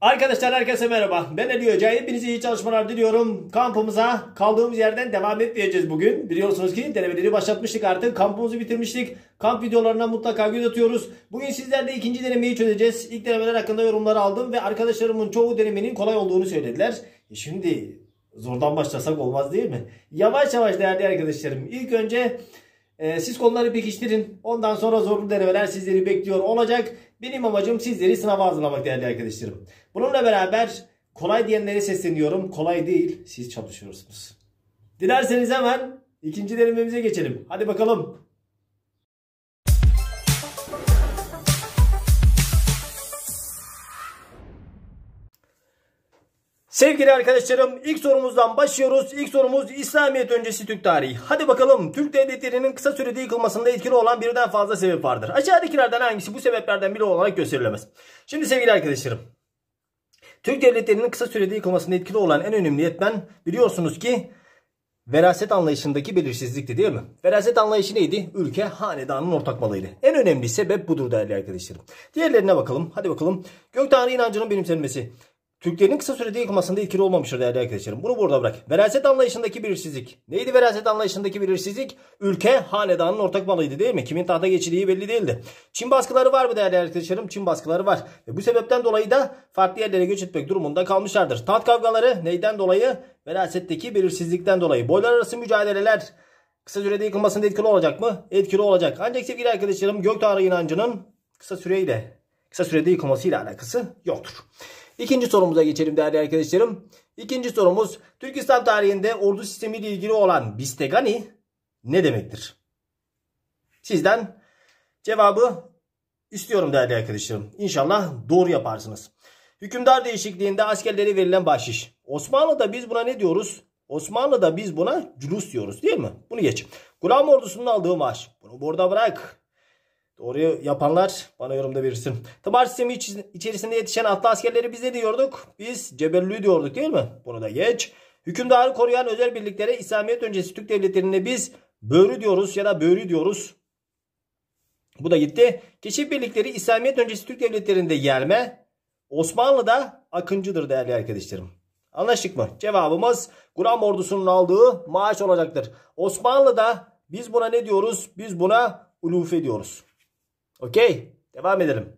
Arkadaşlar herkese merhaba. Ben Ali Hoca. Hepinize iyi çalışmalar diliyorum. Kampımıza kaldığımız yerden devam etmeyeceğiz bugün. Biliyorsunuz ki denemeleri başlatmıştık artık. Kampımızı bitirmiştik. Kamp videolarına mutlaka göz atıyoruz. Bugün sizlerle ikinci denemeyi çözeceğiz. İlk denemeler hakkında yorumları aldım ve arkadaşlarımın çoğu denemenin kolay olduğunu söylediler. E şimdi zordan başlasak olmaz değil mi? Yavaş yavaş değerli arkadaşlarım. İlk önce e, siz konuları pekiştirin. Ondan sonra zorlu denemeler sizleri bekliyor olacak. Benim amacım sizleri sınava hazırlamak değerli arkadaşlarım. Bununla beraber kolay diyenlere sesleniyorum. Kolay değil. Siz çalışıyorsunuz. Dilerseniz hemen ikinci denememize geçelim. Hadi bakalım. Sevgili arkadaşlarım ilk sorumuzdan başlıyoruz. İlk sorumuz İslamiyet öncesi Türk tarihi. Hadi bakalım Türk devletlerinin kısa sürede yıkılmasında etkili olan birden fazla sebep vardır. Aşağıdakilerden hangisi bu sebeplerden biri olarak gösterilemez. Şimdi sevgili arkadaşlarım Türk devletlerinin kısa sürede yıkılmasında etkili olan en önemli yetmen biliyorsunuz ki veraset anlayışındaki belirsizlikti değil mi? Veraset anlayışı neydi? Ülke hanedanın ortak malıydı. En önemli sebep budur değerli arkadaşlarım. Diğerlerine bakalım. Hadi bakalım. Gök Tanrı inancının benimsenmesi. Türklerin kısa sürede yıkılmasında etkili olmamıştır değerli arkadaşlarım. Bunu burada bırak. Veraset anlayışındaki belirsizlik. Neydi veraset anlayışındaki belirsizlik? Ülke hanedanın ortak malıydı değil mi? Kimin tahta geçirdiği belli değildi. Çin baskıları var mı değerli arkadaşlarım? Çin baskıları var. Ve bu sebepten dolayı da farklı yerlere göç etmek durumunda kalmışlardır. Taht kavgaları neyden dolayı? Verasetteki belirsizlikten dolayı. Boylar arası mücadeleler kısa sürede yıkılmasında etkili olacak mı? Etkili olacak. Ancak sevgili arkadaşlarım Göktanrı inancının kısa süreyle kısa sürede yıkılmasıyla alakası yoktur. İkinci sorumuza geçelim değerli arkadaşlarım. İkinci sorumuz Türkistan tarihinde ordu sistemiyle ilgili olan Bistegani ne demektir? Sizden cevabı istiyorum değerli arkadaşlarım. İnşallah doğru yaparsınız. Hükümdar değişikliğinde askerlere verilen bahşiş. Osmanlı'da biz buna ne diyoruz? Osmanlı'da biz buna cülus diyoruz değil mi? Bunu geç. Gulam ordusunun aldığı maaş. Bunu burada bırak. Doğruyu yapanlar bana yorumda verirsin. Tabar sistemi içerisinde yetişen atlı askerleri biz ne diyorduk? Biz cebellü diyorduk değil mi? Bunu da geç. Hükümdarı koruyan özel birliklere İslamiyet öncesi Türk devletlerinde biz böğrü diyoruz ya da böğrü diyoruz. Bu da gitti. Keşif birlikleri İslamiyet öncesi Türk devletlerinde yerme. Osmanlı'da akıncıdır değerli arkadaşlarım. Anlaştık mı? Cevabımız Kur'an ordusunun aldığı maaş olacaktır. Osmanlı'da biz buna ne diyoruz? Biz buna ulufe diyoruz. Okey. Devam edelim.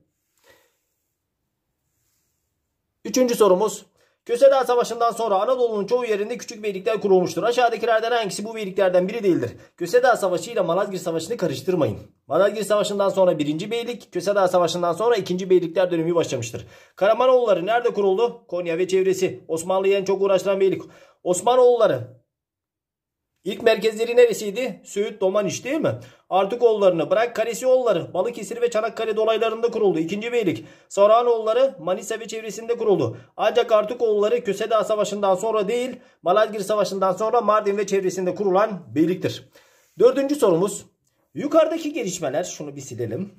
Üçüncü sorumuz. Köseder Savaşı'ndan sonra Anadolu'nun çoğu yerinde küçük beylikler kurulmuştur. Aşağıdakilerden hangisi bu beyliklerden biri değildir? Köseder Savaşı ile Malazgirt Savaşı'nı karıştırmayın. Malazgirt Savaşı'ndan sonra 1. Beylik, Köseder Savaşı'ndan sonra 2. Beylikler dönemi başlamıştır. Karamanoğulları nerede kuruldu? Konya ve çevresi. Osmanlı'ya en çok uğraşılan beylik. Osmanoğulları İlk merkezleri neresiydi? Söğüt Domaniş değil mi? oğullarını bırak oğulları Balıkesir ve Çanakkale dolaylarında kuruldu. 2. Beylik. oğulları Manisa ve çevresinde kuruldu. Ancak Artukoğulları Köseda Savaşı'ndan sonra değil Malazgirt Savaşı'ndan sonra Mardin ve çevresinde kurulan beyliktir. Dördüncü sorumuz. Yukarıdaki gelişmeler şunu bir silelim.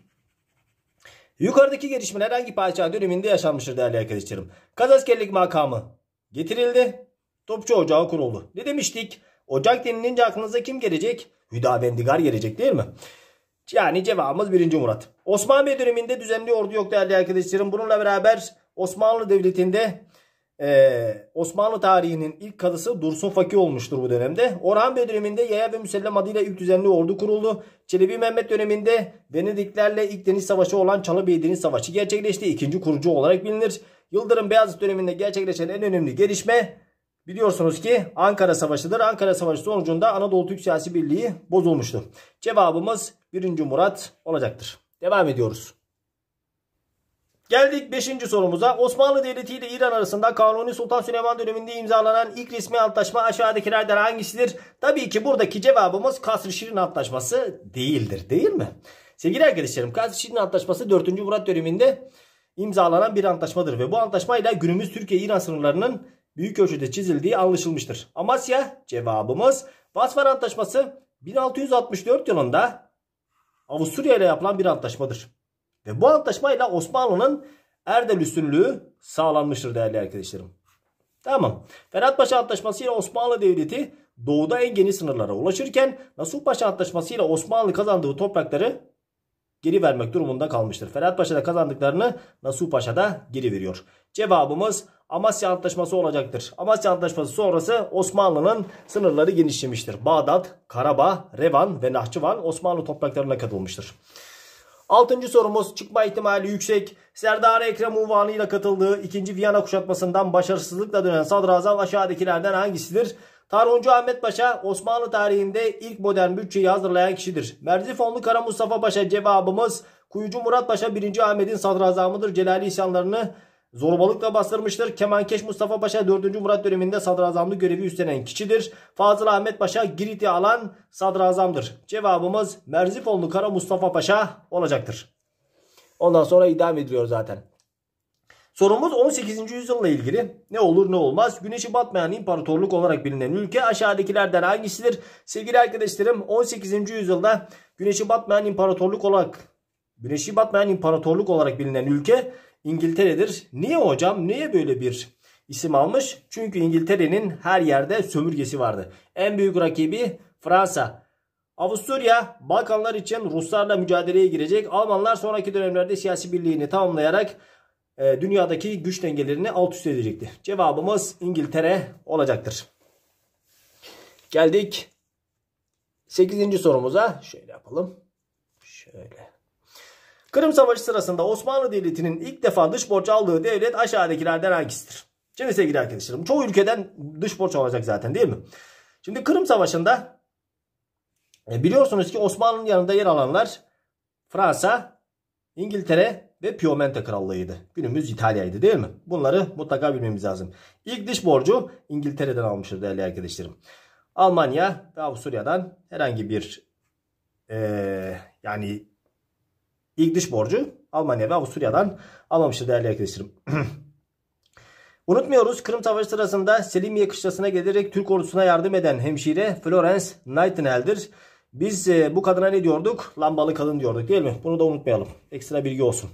Yukarıdaki gelişmeler hangi padişah döneminde yaşanmıştır değerli arkadaşlarım? Kazaskerlik makamı getirildi. Topçu Ocağı kuruldu. Ne demiştik? Ocak denilince aklınıza kim gelecek? Hüdavendigar gelecek değil mi? Yani cevabımız 1. Murat. Osmanlı döneminde düzenli ordu yok değerli arkadaşlarım. Bununla beraber Osmanlı Devleti'nde ee, Osmanlı tarihinin ilk kadısı Dursun Fakih olmuştur bu dönemde. Orhan Bey döneminde Yaya ve Müsellem adıyla ilk düzenli ordu kuruldu. Çelebi Mehmet döneminde Venediklerle ilk deniz savaşı olan Çalıbey Deniz Savaşı gerçekleşti. İkinci kurucu olarak bilinir. Yıldırım Beyazıt döneminde gerçekleşen en önemli gelişme Biliyorsunuz ki Ankara Savaşı'dır. Ankara Savaşı sonucunda Anadolu Türk Siyasi Birliği bozulmuştu. Cevabımız 1. Murat olacaktır. Devam ediyoruz. Geldik 5. sorumuza. Osmanlı Devleti ile İran arasında Kanuni Sultan Süleyman döneminde imzalanan ilk resmi antlaşma aşağıdakilerden hangisidir? Tabii ki buradaki cevabımız Kasr-ı Şirin Antlaşması değildir değil mi? Sevgili arkadaşlarım Kasr-ı Şirin Antlaşması 4. Murat döneminde imzalanan bir antlaşmadır ve bu antlaşmayla günümüz Türkiye-İran sınırlarının büyük ölçüde çizildiği anlaşılmıştır. Amasya cevabımız. Vasfar Antlaşması 1664 yılında Avusturya ile yapılan bir antlaşmadır. Ve bu antlaşmayla Osmanlı'nın Erdel üstünlüğü sağlanmıştır değerli arkadaşlarım. Tamam. Ferhat Paşa Antlaşması ile Osmanlı Devleti doğuda en geniş sınırlara ulaşırken Nasuh Paşa Antlaşması ile Osmanlı kazandığı toprakları geri vermek durumunda kalmıştır. Ferhat Paşa'da kazandıklarını Nasuh Paşa'da geri veriyor. Cevabımız Amasya Antlaşması olacaktır. Amasya Antlaşması sonrası Osmanlı'nın sınırları genişlemiştir. Bağdat, Karabağ, Revan ve Nahçıvan Osmanlı topraklarına katılmıştır. Altıncı sorumuz çıkma ihtimali yüksek. Serdar Ekrem unvanıyla katıldığı 2. Viyana kuşatmasından başarısızlıkla dönen sadrazam aşağıdakilerden hangisidir? Tarhuncu Ahmet Paşa Osmanlı tarihinde ilk modern bütçeyi hazırlayan kişidir. Merzifonlu Kara Mustafa Paşa cevabımız Kuyucu Murat Paşa 1. Ahmet'in sadrazamıdır. Celali isyanlarını Zorbalıkla bastırmıştır. Kemankeş Mustafa Paşa 4. Murat döneminde sadrazamlı görevi üstlenen kişidir. Fazıl Ahmet Paşa Girit'i alan sadrazamdır. Cevabımız Merzifonlu Kara Mustafa Paşa olacaktır. Ondan sonra idam ediliyor zaten. Sorumuz 18. yüzyılla ilgili. Ne olur ne olmaz. Güneşi batmayan imparatorluk olarak bilinen ülke aşağıdakilerden hangisidir? Sevgili arkadaşlarım 18. yüzyılda güneşi batmayan imparatorluk olarak güneşi batmayan imparatorluk olarak bilinen ülke İngiltere'dir. Niye hocam? Niye böyle bir isim almış? Çünkü İngiltere'nin her yerde sömürgesi vardı. En büyük rakibi Fransa. Avusturya Balkanlar için Ruslarla mücadeleye girecek. Almanlar sonraki dönemlerde siyasi birliğini tamamlayarak e, dünyadaki güç dengelerini alt üst edecekti. Cevabımız İngiltere olacaktır. Geldik 8. sorumuza. Şöyle yapalım. Şöyle. Kırım Savaşı sırasında Osmanlı Devleti'nin ilk defa dış borç aldığı devlet aşağıdakilerden hangisidir? Şimdi sevgili arkadaşlarım çoğu ülkeden dış borç alacak zaten değil mi? Şimdi Kırım Savaşı'nda e, biliyorsunuz ki Osmanlı'nın yanında yer alanlar Fransa, İngiltere ve Piemonte Krallığı'ydı. Günümüz İtalya'ydı değil mi? Bunları mutlaka bilmemiz lazım. İlk dış borcu İngiltere'den almıştır değerli arkadaşlarım. Almanya ve Avusturya'dan herhangi bir e, yani İlk dış borcu Almanya ve Avusturya'dan almamıştır değerli arkadaşlarım. Unutmuyoruz Kırım Savaşı sırasında Selim kışlasına gelerek Türk ordusuna yardım eden hemşire Florence Nightingale'dir. Biz e, bu kadına ne diyorduk? Lambalı kadın diyorduk değil mi? Bunu da unutmayalım. Ekstra bilgi olsun.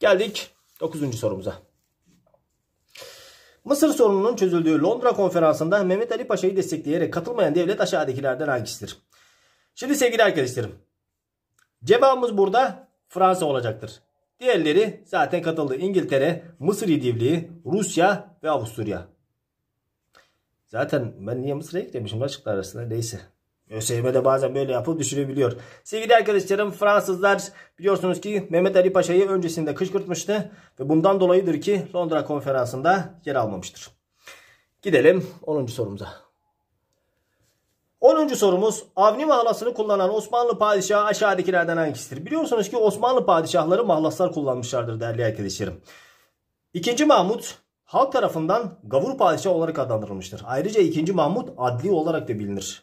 Geldik 9. sorumuza. Mısır sorununun çözüldüğü Londra konferansında Mehmet Ali Paşa'yı destekleyerek katılmayan devlet aşağıdakilerden hangisidir? Şimdi sevgili arkadaşlarım Cevabımız burada Fransa olacaktır. Diğerleri zaten katıldı. İngiltere, Mısır Yedivliği, Rusya ve Avusturya. Zaten ben niye Mısır'a eklemişim açıklar arasında neyse. ÖSYM'de bazen böyle yapıp düşünebiliyor. Sevgili arkadaşlarım Fransızlar biliyorsunuz ki Mehmet Ali Paşa'yı öncesinde kışkırtmıştı. Ve bundan dolayıdır ki Londra konferansında yer almamıştır. Gidelim 10. sorumuza. 10. sorumuz Avni mahlasını kullanan Osmanlı padişahı aşağıdakilerden hangisidir? Biliyorsunuz ki Osmanlı padişahları mahlaslar kullanmışlardır değerli arkadaşlarım. 2. Mahmut halk tarafından gavur padişah olarak adlandırılmıştır. Ayrıca 2. Mahmut adli olarak da bilinir.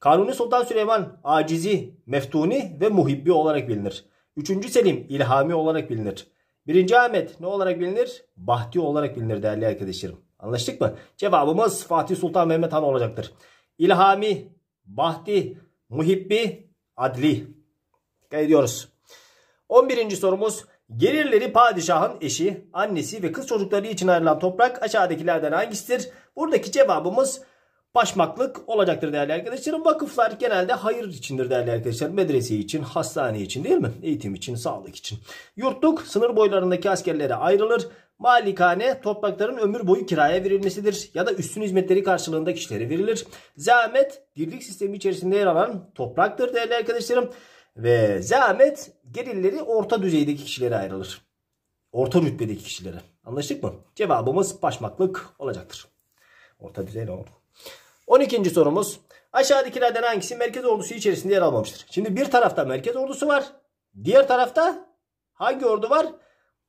Kanuni Sultan Süleyman acizi, meftuni ve muhibbi olarak bilinir. 3. Selim ilhami olarak bilinir. 1. Ahmet ne olarak bilinir? Bahti olarak bilinir değerli arkadaşlarım. Anlaştık mı? Cevabımız Fatih Sultan Mehmet Han olacaktır. İlhami, Bahti, Muhibbi, Adli. Dikkat ediyoruz. 11. sorumuz. Gelirleri padişahın eşi, annesi ve kız çocukları için ayrılan toprak aşağıdakilerden hangisidir? Buradaki cevabımız başmaklık olacaktır değerli arkadaşlarım. Vakıflar genelde hayır içindir değerli arkadaşlar. Medrese için, hastane için değil mi? Eğitim için, sağlık için. Yurtluk sınır boylarındaki askerlere ayrılır. Malikane toprakların ömür boyu kiraya verilmesidir ya da üstün hizmetleri karşılığında kişilere verilir. Zahmet dirlik sistemi içerisinde yer alan topraktır değerli arkadaşlarım. Ve zahmet gelirleri orta düzeydeki kişilere ayrılır. Orta rütbedeki kişilere. Anlaştık mı? Cevabımız başmaklık olacaktır. Orta düzey ne oldu? 12. sorumuz. Aşağıdakilerden hangisi merkez ordusu içerisinde yer almamıştır? Şimdi bir tarafta merkez ordusu var. Diğer tarafta hangi ordu var?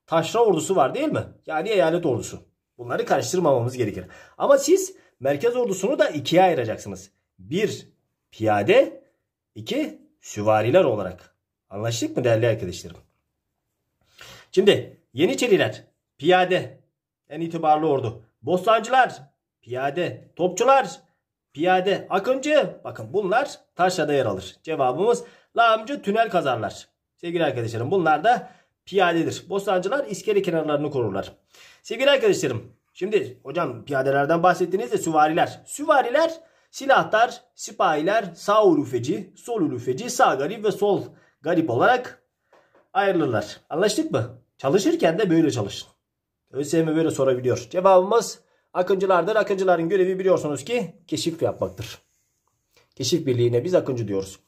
taşra ordusu var değil mi? Yani eyalet ordusu. Bunları karıştırmamamız gerekir. Ama siz merkez ordusunu da ikiye ayıracaksınız. Bir piyade, iki süvariler olarak. Anlaştık mı değerli arkadaşlarım? Şimdi Yeniçeriler piyade en itibarlı ordu. Bostancılar piyade. Topçular piyade. Akıncı bakın bunlar taşrada yer alır. Cevabımız lağımcı tünel kazarlar. Sevgili arkadaşlarım bunlar da piyadedir. Bostancılar iskele kenarlarını korurlar. Sevgili arkadaşlarım şimdi hocam piyadelerden bahsettiğinizde süvariler. Süvariler silahlar, sipahiler sağ ulufeci, sol ulufeci, sağ garip ve sol garip olarak ayrılırlar. Anlaştık mı? Çalışırken de böyle çalışın. ÖSYM böyle sorabiliyor. Cevabımız akıncılardır. Akıncıların görevi biliyorsunuz ki keşif yapmaktır. Keşif birliğine biz akıncı diyoruz.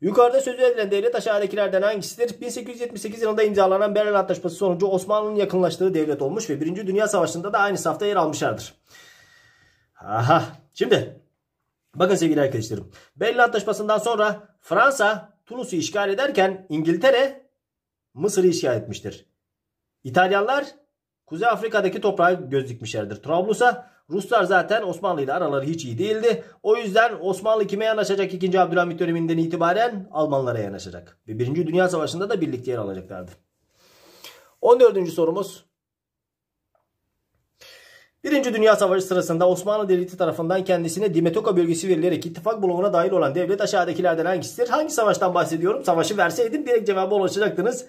Yukarıda sözü edilen devlet aşağıdakilerden hangisidir? 1878 yılında imzalanan Berlin Antlaşması sonucu Osmanlı'nın yakınlaştığı devlet olmuş ve 1. Dünya Savaşı'nda da aynı safta yer almışlardır. Aha. Şimdi bakın sevgili arkadaşlarım. Berlin Antlaşması'ndan sonra Fransa Tunus'u işgal ederken İngiltere Mısır'ı işgal etmiştir. İtalyanlar Kuzey Afrika'daki toprağı göz dikmişlerdir. Trablus'a Ruslar zaten Osmanlı ile araları hiç iyi değildi. O yüzden Osmanlı kime yanaşacak 2. Abdülhamit döneminden itibaren Almanlara yanaşacak. Ve 1. Dünya Savaşı'nda da birlikte yer alacaklardı. 14. sorumuz. Birinci Dünya Savaşı sırasında Osmanlı Devleti tarafından kendisine Dimetoka bölgesi verilerek ittifak bloğuna dahil olan devlet aşağıdakilerden hangisidir? Hangi savaştan bahsediyorum? Savaşı verseydim direkt cevabı ulaşacaktınız.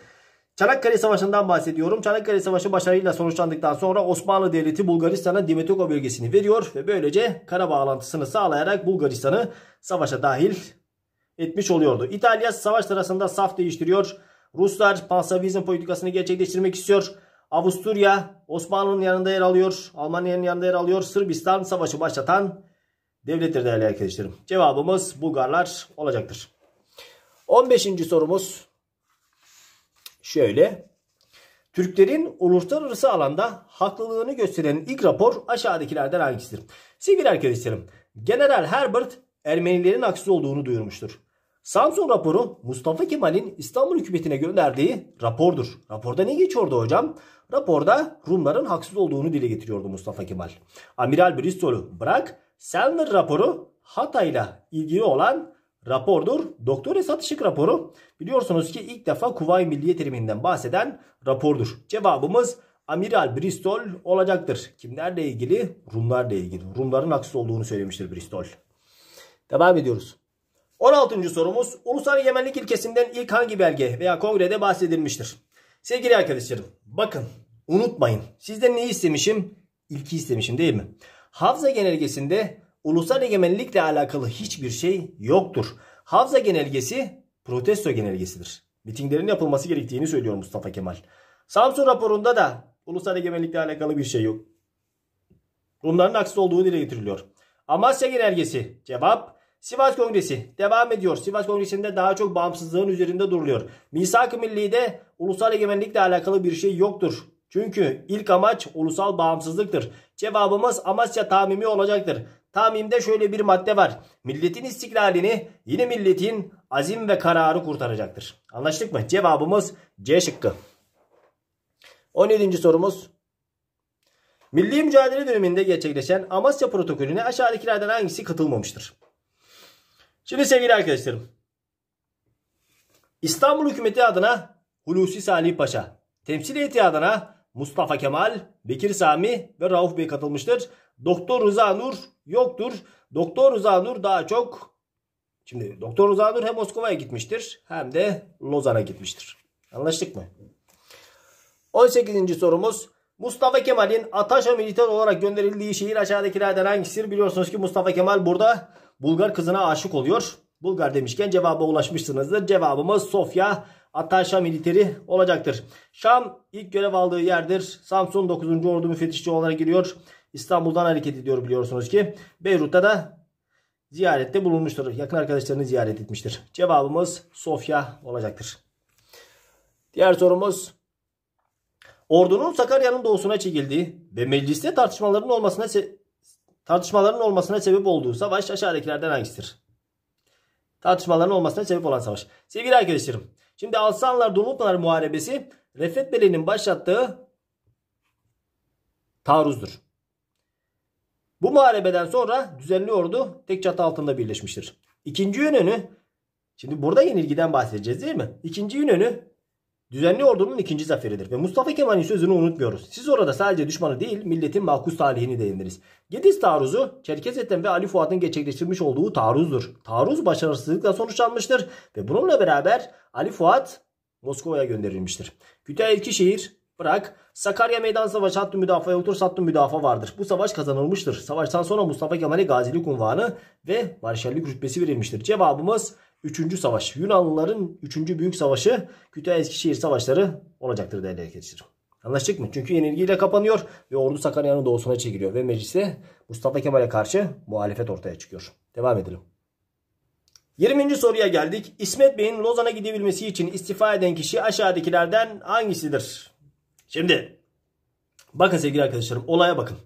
Çanakkale Savaşı'ndan bahsediyorum. Çanakkale Savaşı başarıyla sonuçlandıktan sonra Osmanlı Devleti Bulgaristan'a Dimetova bölgesini veriyor ve böylece kara bağlantısını sağlayarak Bulgaristan'ı savaşa dahil etmiş oluyordu. İtalya savaş sırasında saf değiştiriyor. Ruslar pansavizm politikasını gerçekleştirmek istiyor. Avusturya Osmanlı'nın yanında yer alıyor. Almanya'nın yanında yer alıyor. Sırbistan savaşı başlatan devlettir değerli arkadaşlarım. Cevabımız Bulgarlar olacaktır. 15. sorumuz Şöyle. Türklerin uluslararası alanda haklılığını gösteren ilk rapor aşağıdakilerden hangisidir? Sevgili arkadaşlarım, General Herbert Ermenilerin haksız olduğunu duyurmuştur. Samsun raporu Mustafa Kemal'in İstanbul hükümetine gönderdiği rapordur. Raporda ne geçiyordu hocam? Raporda Rumların haksız olduğunu dile getiriyordu Mustafa Kemal. Amiral Bristol'u bırak, Selmer raporu Hatay'la ilgili olan rapordur. Doktora satışlık raporu biliyorsunuz ki ilk defa Kuvayi Milliye teriminden bahseden rapordur. Cevabımız Amiral Bristol olacaktır. Kimlerle ilgili? Rumlarla ilgili. Rumların haksız olduğunu söylemiştir Bristol. Devam ediyoruz. 16. sorumuz Ulusal Yemenlik ilkesinden ilk hangi belge veya kongrede bahsedilmiştir? Sevgili arkadaşlarım bakın unutmayın sizden neyi istemişim? İlki istemişim değil mi? Havza genelgesinde ulusal egemenlikle alakalı hiçbir şey yoktur. Havza genelgesi protesto genelgesidir. Mitinglerin yapılması gerektiğini söylüyor Mustafa Kemal. Samsun raporunda da ulusal egemenlikle alakalı bir şey yok. Bunların aksi olduğu dile getiriliyor. Amasya genelgesi cevap Sivas Kongresi devam ediyor. Sivas Kongresi'nde daha çok bağımsızlığın üzerinde duruluyor. Misak-ı Milli'de ulusal egemenlikle alakalı bir şey yoktur. Çünkü ilk amaç ulusal bağımsızlıktır. Cevabımız Amasya tamimi olacaktır. Tamimde şöyle bir madde var. Milletin istiklalini yine milletin azim ve kararı kurtaracaktır. Anlaştık mı? Cevabımız C şıkkı. 17. sorumuz. Milli mücadele döneminde gerçekleşen Amasya protokolüne aşağıdakilerden hangisi katılmamıştır? Şimdi sevgili arkadaşlarım. İstanbul hükümeti adına Hulusi Salih Paşa, temsil heyeti adına Mustafa Kemal, Bekir Sami ve Rauf Bey katılmıştır. Doktor Rıza Nur yoktur. Doktor Rıza Nur daha çok şimdi Doktor Rıza Nur hem Moskova'ya gitmiştir hem de Lozan'a gitmiştir. Anlaştık mı? 18. sorumuz. Mustafa Kemal'in Ataşa militan olarak gönderildiği şehir aşağıdakilerden hangisidir? Biliyorsunuz ki Mustafa Kemal burada Bulgar kızına aşık oluyor. Bulgar demişken cevaba ulaşmışsınızdır. Cevabımız Sofya Ataşa militeri olacaktır. Şam ilk görev aldığı yerdir. Samsun 9. Ordu müfettişçi olarak giriyor. İstanbul'dan hareket ediyor biliyorsunuz ki. Beyrut'ta da ziyarette bulunmuştur. Yakın arkadaşlarını ziyaret etmiştir. Cevabımız Sofya olacaktır. Diğer sorumuz Ordunun Sakarya'nın doğusuna çekildiği ve mecliste tartışmaların olmasına tartışmaların olmasına sebep olduğu savaş aşağıdakilerden hangisidir? Tartışmaların olmasına sebep olan savaş. Sevgili arkadaşlarım, şimdi Alsanlar Dumlupınar Muharebesi Refet Bey'in başlattığı taarruzdur. Bu muharebeden sonra düzenli ordu tek çatı altında birleşmiştir. İkinci Yönönü şimdi burada yenilgiden bahsedeceğiz değil mi? İkinci Yönönü düzenli ordunun ikinci zaferidir ve Mustafa Kemal'in sözünü unutmuyoruz. Siz orada sadece düşmanı değil milletin makus talihini değindiniz. Gediz taarruzu Çerkez ve Ali Fuat'ın gerçekleştirmiş olduğu taarruzdur. Taarruz başarısızlıkla sonuçlanmıştır ve bununla beraber Ali Fuat Moskova'ya gönderilmiştir. Kütahya Eskişehir Bırak. Sakarya Meydan Savaşı hattı müdafaa yoktur, sattı müdafaa vardır. Bu savaş kazanılmıştır. Savaştan sonra Mustafa Kemal'e gazilik unvanı ve marşallik rütbesi verilmiştir. Cevabımız 3. savaş. Yunanlıların 3. büyük savaşı Kütahya-Eskişehir savaşları olacaktır değerli arkadaşlarım. Anlaştık mı? Çünkü yenilgiyle kapanıyor ve ordu Sakarya'nın doğusuna çekiliyor ve meclise Mustafa Kemal'e karşı muhalefet ortaya çıkıyor. Devam edelim. 20. soruya geldik. İsmet Bey'in Lozan'a gidebilmesi için istifa eden kişi aşağıdakilerden hangisidir? Şimdi bakın sevgili arkadaşlarım olaya bakın.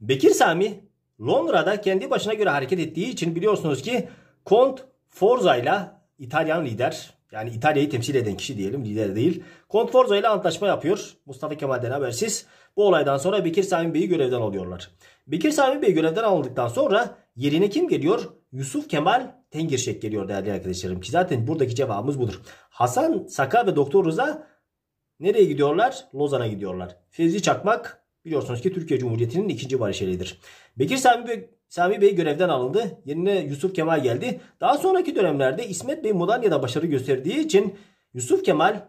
Bekir Sami Londra'da kendi başına göre hareket ettiği için biliyorsunuz ki Kont Forza ile İtalyan lider yani İtalya'yı temsil eden kişi diyelim lider değil. Kont Forza ile antlaşma yapıyor. Mustafa Kemal'den habersiz. Bu olaydan sonra Bekir Sami Bey'i görevden alıyorlar. Bekir Sami Bey görevden alındıktan sonra yerine kim geliyor? Yusuf Kemal Tengirşek geliyor değerli arkadaşlarım ki zaten buradaki cevabımız budur. Hasan Saka ve Doktor Rıza Nereye gidiyorlar? Lozan'a gidiyorlar. Fevzi Çakmak biliyorsunuz ki Türkiye Cumhuriyeti'nin ikinci barışelidir. Bekir Sami Bey, Sami Bey görevden alındı. Yerine Yusuf Kemal geldi. Daha sonraki dönemlerde İsmet Bey Mudanya'da başarı gösterdiği için Yusuf Kemal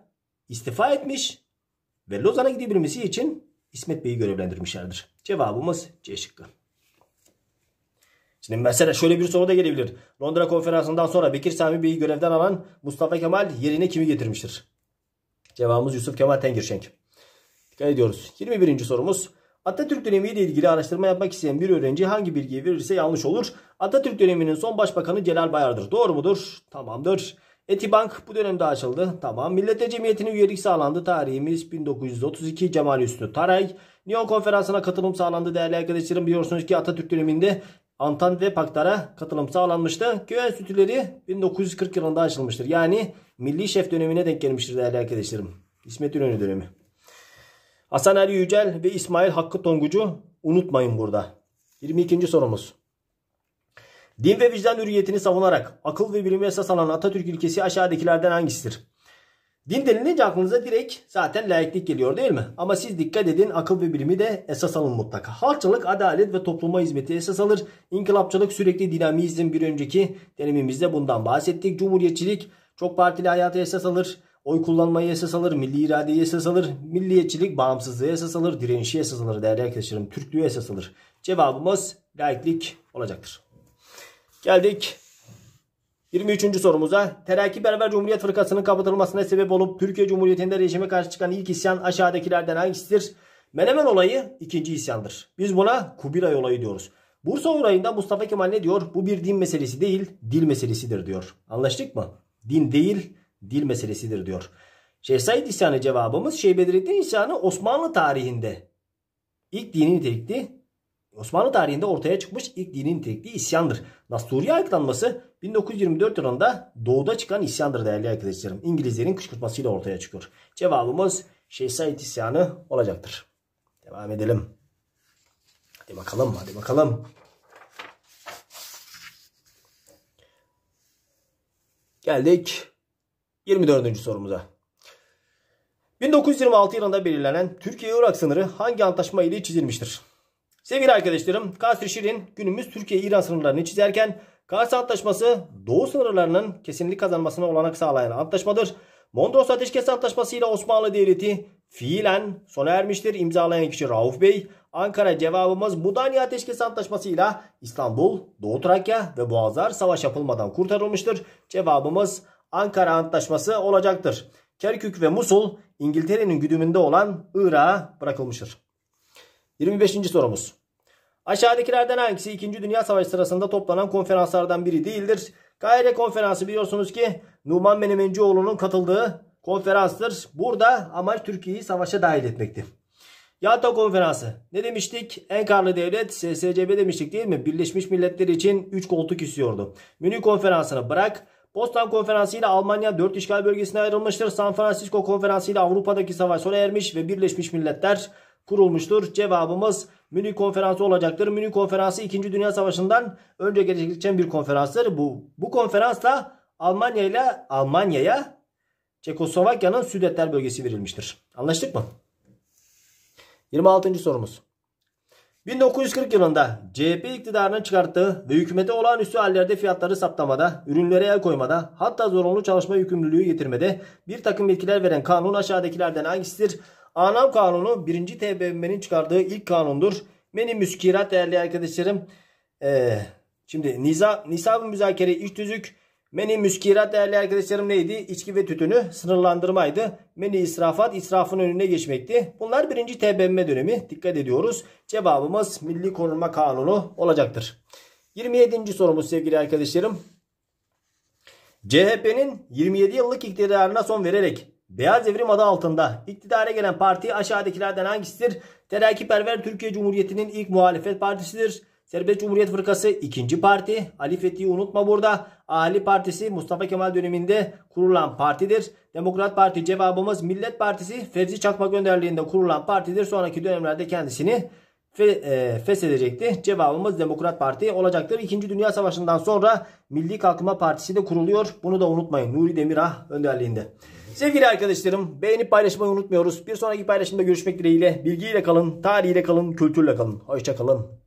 istifa etmiş ve Lozan'a gidebilmesi için İsmet Bey'i görevlendirmişlerdir. Cevabımız C şıkkı. Şimdi mesela şöyle bir soru da gelebilir. Londra konferansından sonra Bekir Sami Bey'i görevden alan Mustafa Kemal yerine kimi getirmiştir? Cevabımız Yusuf Kemal Tengirşenk. Dikkat ediyoruz. 21. sorumuz. Atatürk dönemiyle ilgili araştırma yapmak isteyen bir öğrenci hangi bilgiyi verirse yanlış olur. Atatürk döneminin son başbakanı Celal Bayar'dır. Doğru mudur? Tamamdır. Etibank bu dönemde açıldı. Tamam. Millete Cemiyeti'ne üyelik sağlandı. Tarihimiz 1932 Cemal Üstü Taray. Lyon konferansına katılım sağlandı. Değerli arkadaşlarım biliyorsunuz ki Atatürk döneminde Antan ve Paktara katılım sağlanmıştı. Güven sütüleri 1940 yılında açılmıştır. Yani Milli Şef dönemine denk gelmiştir değerli arkadaşlarım. İsmet İnönü dönemi. Hasan Ali Yücel ve İsmail Hakkı Tongucu unutmayın burada. 22. sorumuz. Din ve vicdan hürriyetini savunarak akıl ve bilime esas alan Atatürk ülkesi aşağıdakilerden hangisidir? Din denilince aklınıza direkt zaten layıklık geliyor değil mi? Ama siz dikkat edin akıl ve bilimi de esas alın mutlaka. Halkçılık, adalet ve topluma hizmeti esas alır. İnkılapçılık sürekli dinamizm bir önceki denemimizde bundan bahsettik. Cumhuriyetçilik çok partili hayatı esas alır. Oy kullanmayı esas alır. Milli iradeyi esas alır. Milliyetçilik bağımsızlığı esas alır. Direnişi esas alır değerli arkadaşlarım. Türklüğü esas alır. Cevabımız laiklik olacaktır. Geldik 23. sorumuza Terakki Berber Cumhuriyet Fırkası'nın kapatılmasına sebep olup Türkiye Cumhuriyeti'nde rejime karşı çıkan ilk isyan aşağıdakilerden hangisidir? Menemen olayı ikinci isyandır. Biz buna Kubilay olayı diyoruz. Bursa olayında Mustafa Kemal ne diyor? Bu bir din meselesi değil, dil meselesidir diyor. Anlaştık mı? Din değil dil meselesidir diyor. Şeyh Said İhsan'ı cevabımız Şeyh Bedrettin İhsan'ı Osmanlı tarihinde ilk dini nitelikli Osmanlı tarihinde ortaya çıkmış ilk dinin nitelikli isyandır. Nasturiye ayıklanması 1924 yılında doğuda çıkan isyandır değerli arkadaşlarım. İngilizlerin kışkırtmasıyla ortaya çıkıyor. Cevabımız Şeyh Said isyanı olacaktır. Devam edelim. Hadi bakalım hadi bakalım. Geldik 24. sorumuza. 1926 yılında belirlenen Türkiye-Irak sınırı hangi antlaşma ile çizilmiştir? Sevgili arkadaşlarım, Kasr Şirin günümüz Türkiye-İran sınırlarını çizerken Kars Antlaşması Doğu sınırlarının kesinlik kazanmasına olanak sağlayan antlaşmadır. Mondros Ateşkes Antlaşması ile Osmanlı Devleti fiilen sona ermiştir. İmzalayan kişi Rauf Bey. Ankara cevabımız Mudanya Ateşkes Antlaşması'yla İstanbul, Doğu Trakya ve Boğazlar savaş yapılmadan kurtarılmıştır. Cevabımız Ankara Antlaşması olacaktır. Kerkük ve Musul İngiltere'nin güdümünde olan Irak'a bırakılmıştır. 25. sorumuz. Aşağıdakilerden hangisi 2. Dünya Savaşı sırasında toplanan konferanslardan biri değildir? Gayre konferansı biliyorsunuz ki Numan Menemencioğlu'nun katıldığı konferanstır. Burada amaç Türkiye'yi savaşa dahil etmekti. Yalta konferansı. Ne demiştik? Enkarlı devlet SSCB demiştik değil mi? Birleşmiş Milletler için 3 koltuk istiyordu. Münih konferansını bırak. Potsdam Konferansı ile Almanya 4 işgal bölgesine ayrılmıştır. San Francisco Konferansı ile Avrupa'daki savaş sona ermiş ve Birleşmiş Milletler kurulmuştur. Cevabımız Münih Konferansı olacaktır. Münih Konferansı 2. Dünya Savaşı'ndan önce gerçekleşen bir konferanstır. Bu, bu konferans Almanya ile Almanya'ya Çekoslovakya'nın Südetler bölgesi verilmiştir. Anlaştık mı? 26. sorumuz. 1940 yılında CHP iktidarının çıkarttığı ve hükümete olağanüstü hallerde fiyatları saptamada, ürünlere el koymada hatta zorunlu çalışma yükümlülüğü getirmede bir takım yetkiler veren kanun aşağıdakilerden hangisidir? Anam kanunu 1. TBMM'nin çıkardığı ilk kanundur. Benim müskirat değerli arkadaşlarım. Ee, şimdi nizam, nisab-ı müzakere iç tüzük Meni müskirat değerli arkadaşlarım neydi? İçki ve tütünü sınırlandırmaydı. Meni israfat israfın önüne geçmekti. Bunlar birinci TBMM dönemi. Dikkat ediyoruz. Cevabımız Milli Korunma Kanunu olacaktır. 27. sorumuz sevgili arkadaşlarım. CHP'nin 27 yıllık iktidarına son vererek Beyaz Devrim adı altında iktidara gelen parti aşağıdakilerden hangisidir? Terakkiperver Türkiye Cumhuriyeti'nin ilk muhalefet partisidir. Serbest Cumhuriyet Fırkası ikinci parti. Ali Fethi'yi unutma burada. Ali Partisi Mustafa Kemal döneminde kurulan partidir. Demokrat Parti cevabımız Millet Partisi Fevzi Çakmak önderliğinde kurulan partidir. Sonraki dönemlerde kendisini fe, e, feshedecekti. Cevabımız Demokrat Parti olacaktır. İkinci Dünya Savaşı'ndan sonra Milli Kalkınma Partisi de kuruluyor. Bunu da unutmayın. Nuri Demirah önderliğinde. Sevgili arkadaşlarım beğenip paylaşmayı unutmuyoruz. Bir sonraki paylaşımda görüşmek dileğiyle. Bilgiyle kalın, tarihiyle kalın, kültürle kalın. Hoşça kalın.